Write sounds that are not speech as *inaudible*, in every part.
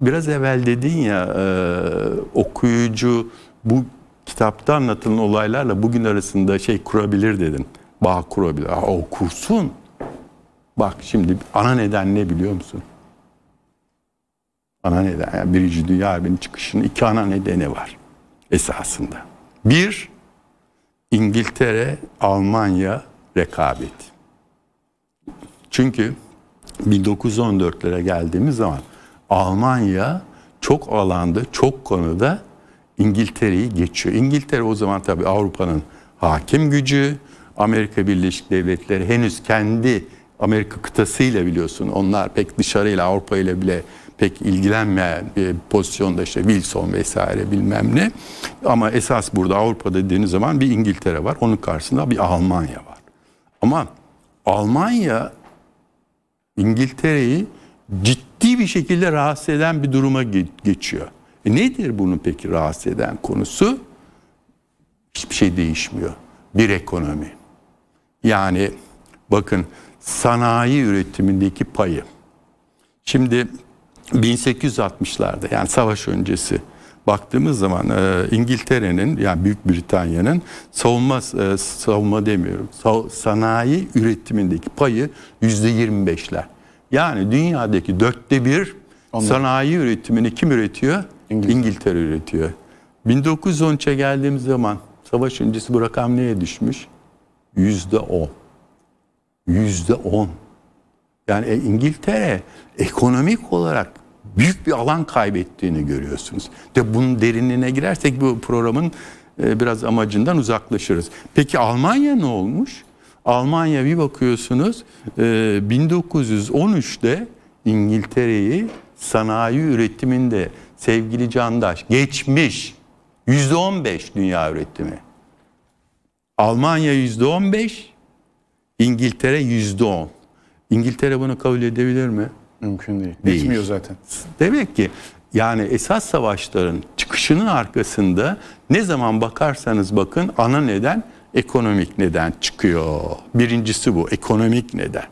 biraz evvel dedin ya e, okuyucu bu kitapta anlatılan olaylarla bugün arasında şey kurabilir dedin. Bağ kurabilir. Aa, okursun. Bak şimdi ana neden ne biliyor musun? Ana neden. Yani Birinci Dünya Harbi'nin çıkışının iki ana nedeni var esasında. Bir, İngiltere, Almanya rekabet. Çünkü 1914'lere geldiğimiz zaman Almanya çok alanda, çok konuda İngiltere'yi geçiyor. İngiltere o zaman tabii Avrupa'nın hakim gücü. Amerika Birleşik Devletleri henüz kendi Amerika kıtasıyla biliyorsun onlar pek dışarıyla Avrupa ile bile pek ilgilenmeyen bir e, pozisyonda işte Wilson vesaire bilmem ne. Ama esas burada Avrupa'da dediğiniz zaman bir İngiltere var. Onun karşısında bir Almanya var. Ama Almanya İngiltere'yi ciddi bir şekilde rahatsız eden bir duruma geçiyor. E nedir bunun peki rahatsız eden konusu? Hiçbir şey değişmiyor. Bir ekonomi. Yani bakın sanayi üretimindeki payı. Şimdi 1860'larda yani savaş öncesi baktığımız zaman e, İngiltere'nin yani Büyük Britanya'nın savunma e, savunma demiyorum sanayi üretimindeki payı yüzde 25'ler. Yani dünyadaki dörtte bir Anladım. sanayi üretimini kim üretiyor? İngiltere, İngiltere üretiyor. 1913'e geldiğimiz zaman savaş öncesi bu rakam neye düşmüş? Yüzde on. Yüzde on. Yani e, İngiltere ekonomik olarak büyük bir alan kaybettiğini görüyorsunuz. De bunun derinliğine girersek bu programın e, biraz amacından uzaklaşırız. Peki Almanya ne olmuş? Almanya bir bakıyorsunuz 1913'te e, İngiltere'yi sanayi üretiminde sevgili Candaş geçmiş %15 dünya üretimi. Almanya %15, İngiltere %10. İngiltere bunu kabul edebilir mi? Mümkün değil. değil. Etmiyor zaten. Demek ki yani esas savaşların çıkışının arkasında ne zaman bakarsanız bakın ana neden ekonomik neden çıkıyor. Birincisi bu ekonomik neden.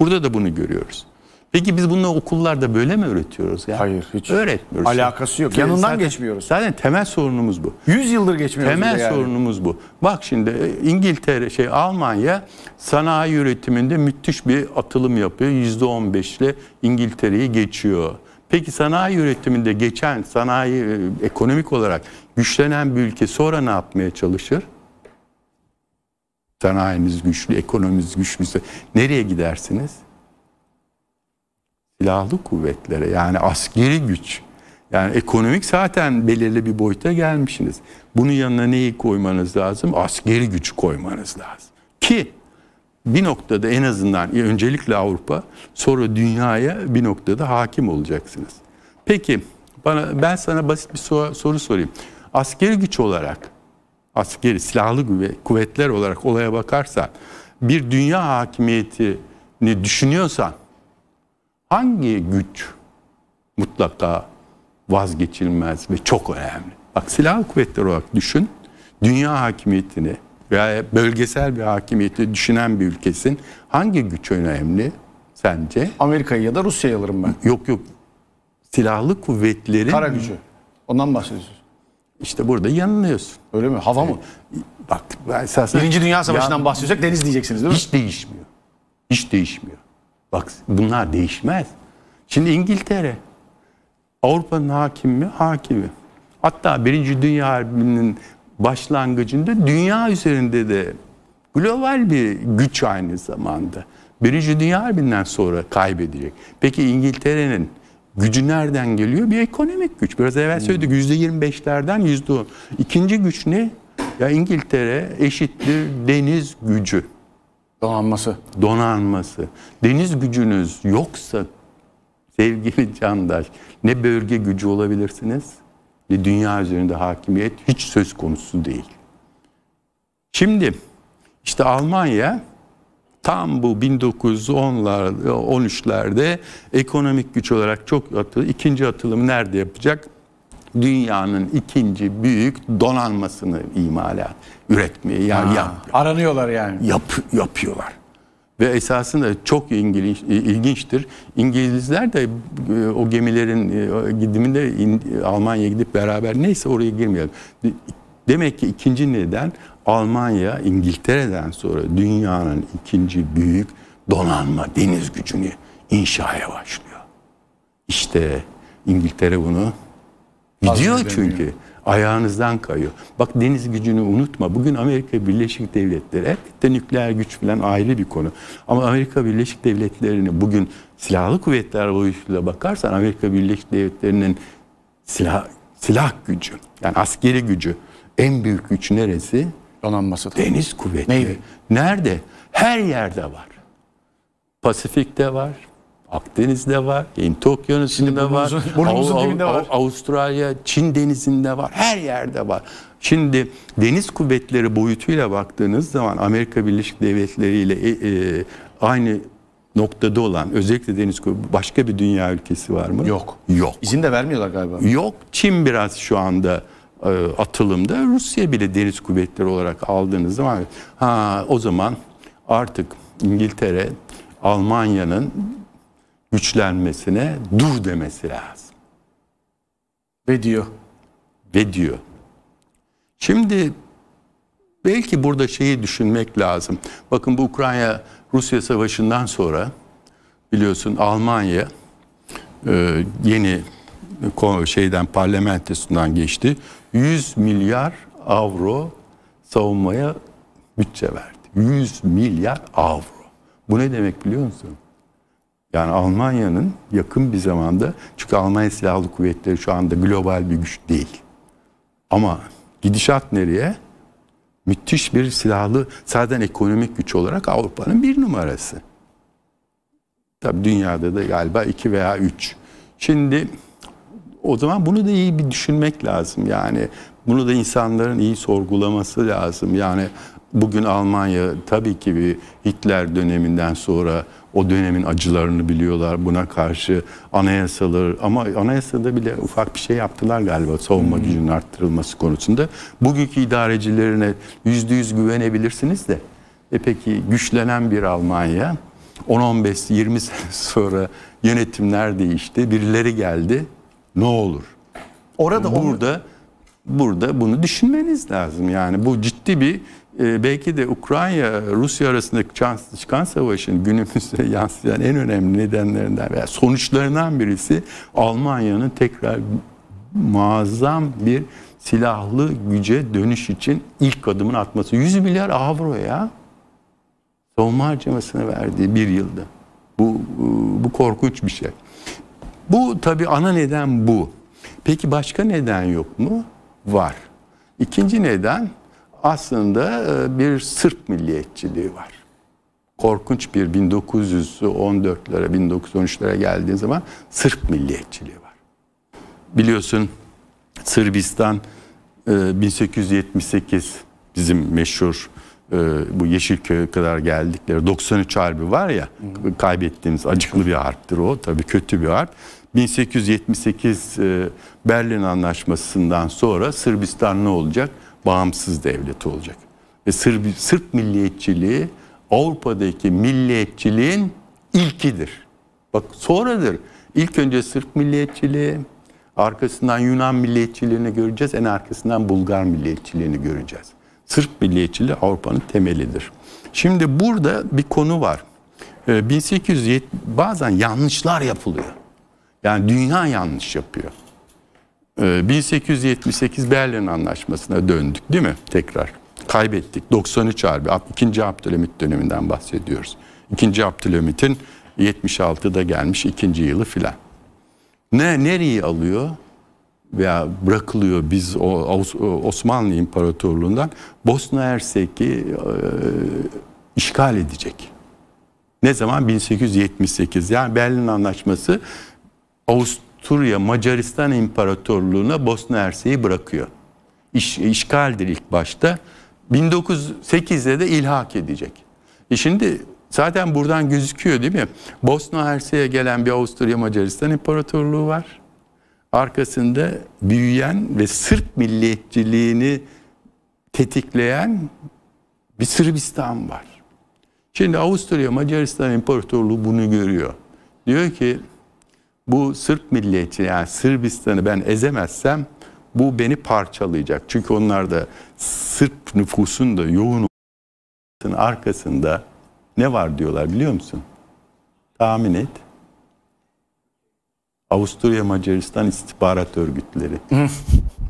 Burada da bunu görüyoruz. Peki biz bunu okullarda böyle mi öğretiyoruz? Yani? Hayır hiç. Öğretmiyoruz. Alakası yok. Yanından zaten, geçmiyoruz. Zaten temel sorunumuz bu. 100 yıldır geçmiyoruz. Temel yani. sorunumuz bu. Bak şimdi e, İngiltere şey Almanya sanayi üretiminde müthiş bir atılım yapıyor. %15 ile İngiltere'yi geçiyor. Peki sanayi üretiminde geçen sanayi e, ekonomik olarak güçlenen bir ülke sonra ne yapmaya çalışır? sanayimiz güçlü, ekonomimiz güçlüyse nereye gidersiniz? Silahlı kuvvetlere yani askeri güç. Yani ekonomik zaten belirli bir boyuta gelmişsiniz. Bunun yanına neyi koymanız lazım? Askeri güç koymanız lazım. Ki bir noktada en azından öncelikle Avrupa sonra dünyaya bir noktada hakim olacaksınız. Peki bana ben sana basit bir soru sorayım. Askeri güç olarak askeri silahlı kuvvetler olarak olaya bakarsa bir dünya hakimiyetini düşünüyorsan hangi güç mutlaka vazgeçilmez ve çok önemli. Bak silahlı kuvvetler olarak düşün. Dünya hakimiyetini veya bölgesel bir hakimiyeti düşünen bir ülkesin hangi güç önemli sence? Amerika'yı ya da Rusya'yı alırım ben. Yok yok. Silahlı kuvvetlerin... Kara gücü. Ondan bahsediyorsun. İşte burada yanılıyorsun. Öyle mi? Hava mı? Ee, bak esasen... Birinci Dünya Savaşı'ndan yan... bahsediyorsak deniz diyeceksiniz değil mi? Hiç değişmiyor. Hiç değişmiyor. Bak bunlar değişmez. Şimdi İngiltere Avrupa'nın hakimi mi? Hakimi. Hatta Birinci Dünya Harbi'nin başlangıcında dünya üzerinde de global bir güç aynı zamanda. Birinci Dünya Harbi'nden sonra kaybedecek. Peki İngiltere'nin gücü nereden geliyor? Bir ekonomik güç. Biraz evvel hmm. söyledik yüzde yirmi beşlerden yüzde on. İkinci güç ne? Ya İngiltere eşittir deniz gücü. Donanması. Donanması. Deniz gücünüz yoksa sevgili Candaş ne bölge gücü olabilirsiniz ne dünya üzerinde hakimiyet hiç söz konusu değil. Şimdi işte Almanya tam bu 1910'lar 13'lerde ekonomik güç olarak çok atılı. İkinci atılımı nerede yapacak? Dünyanın ikinci büyük donanmasını imala üretmeye yani ha, yap, aranıyorlar yani. Yap, yapıyorlar. Ve esasında çok İngiliz, ilginçtir. İngilizler de e, o gemilerin e, gidiminde Almanya'ya gidip beraber neyse oraya girmeyelim. Demek ki ikinci neden Almanya İngiltere'den sonra dünyanın ikinci büyük donanma deniz gücünü inşaya başlıyor. İşte İngiltere bunu gidiyor çünkü. Ayağınızdan kayıyor. Bak deniz gücünü unutma. Bugün Amerika Birleşik Devletleri elbette nükleer güç falan ayrı bir konu. Ama Amerika Birleşik Devletleri'ni bugün silahlı kuvvetler boyutuyla bakarsan Amerika Birleşik Devletleri'nin silah silah gücü yani askeri gücü en büyük güç neresi? donanması. Da. Deniz kuvvetleri. Navy. Nerede? Her yerde var. Pasifik'te var. Akdeniz'de var, Hint Okyanusu'nda var, burnumuzun Av, dibinde var. Avustralya, Çin denizinde var, her yerde var. Şimdi deniz kuvvetleri boyutuyla baktığınız zaman Amerika Birleşik Devletleri ile e, e, aynı noktada olan özellikle deniz kuvveti başka bir dünya ülkesi var mı? Yok. Yok. İzin de vermiyorlar galiba. Yok. Çin biraz şu anda e, atılımda Rusya bile deniz kuvvetleri olarak aldığınız zaman ha o zaman artık İngiltere Almanya'nın güçlenmesine dur demesi lazım. Ve diyor. Ve diyor. Şimdi belki burada şeyi düşünmek lazım. Bakın bu Ukrayna Rusya Savaşı'ndan sonra biliyorsun Almanya e, yeni şeyden parlamentosundan geçti. 100 milyar avro savunmaya bütçe verdi. 100 milyar avro. Bu ne demek biliyor musun? Yani Almanya'nın yakın bir zamanda çünkü Almanya Silahlı Kuvvetleri şu anda global bir güç değil. Ama gidişat nereye? Müthiş bir silahlı zaten ekonomik güç olarak Avrupa'nın bir numarası. Tabii dünyada da galiba iki veya üç. Şimdi o zaman bunu da iyi bir düşünmek lazım yani. Bunu da insanların iyi sorgulaması lazım. Yani bugün Almanya tabii ki bir Hitler döneminden sonra o dönemin acılarını biliyorlar. Buna karşı anayasalar ama anayasada bile ufak bir şey yaptılar galiba savunma hmm. gücünün arttırılması konusunda. Bugünkü idarecilerine yüzde yüz güvenebilirsiniz de. E peki güçlenen bir Almanya 10-15-20 sene sonra yönetimler değişti, birileri geldi ne olur? Orada burada olur. burada bunu düşünmeniz lazım. Yani bu ciddi bir e, belki de Ukrayna Rusya arasındaki çıkan savaşın günümüzde *laughs* yansıyan en önemli nedenlerinden veya sonuçlarından birisi Almanya'nın tekrar muazzam bir silahlı güce dönüş için ilk adımını atması. 100 milyar avroya ya. Savunma harcamasını verdiği bir yılda. Bu, bu korkunç bir şey. Bu tabii ana neden bu. Peki başka neden yok mu? Var. İkinci neden aslında e, bir Sırp milliyetçiliği var. Korkunç bir 1914'lere, 1913'lere geldiği zaman Sırp milliyetçiliği var. Biliyorsun Sırbistan 1878 e, bizim meşhur e, bu Yeşilköy'e kadar geldikleri 93 harbi var ya kaybettiğimiz acıklı bir harptir o tabii kötü bir harp. 1878 e, Berlin Anlaşması'ndan sonra Sırbistan ne olacak? Bağımsız devlet olacak. Ve Sırp, Sırp milliyetçiliği Avrupa'daki milliyetçiliğin ilkidir. Bak sonradır. İlk önce Sırp milliyetçiliği, arkasından Yunan milliyetçiliğini göreceğiz, en arkasından Bulgar milliyetçiliğini göreceğiz. Sırp milliyetçiliği Avrupa'nın temelidir. Şimdi burada bir konu var. 1870 e, bazen yanlışlar yapılıyor. Yani dünya yanlış yapıyor. 1878 ee, Berlin Anlaşması'na döndük değil mi tekrar? Kaybettik. 93 Harbi, 2. Abdülhamit döneminden bahsediyoruz. 2. Abdülhamit'in 76'da gelmiş ikinci yılı filan. Ne nereyi alıyor veya bırakılıyor biz Osmanlı İmparatorluğundan Bosna Hersek'i e, işgal edecek. Ne zaman 1878 yani Berlin Anlaşması Avusturya Macaristan İmparatorluğu'na Bosna Hersek'i bırakıyor. İş, işgaldir ilk başta. 1908'de de ilhak edecek. E şimdi zaten buradan gözüküyor değil mi? Bosna Hersek'e gelen bir Avusturya Macaristan İmparatorluğu var. Arkasında büyüyen ve Sırp milliyetçiliğini tetikleyen bir Sırbistan var. Şimdi Avusturya Macaristan İmparatorluğu bunu görüyor. Diyor ki bu Sırp milliyetçi yani Sırbistan'ı ben ezemezsem bu beni parçalayacak. Çünkü onlar da Sırp nüfusun da yoğun arkasında ne var diyorlar biliyor musun? Tahmin et. Avusturya Macaristan istihbarat örgütleri. *laughs*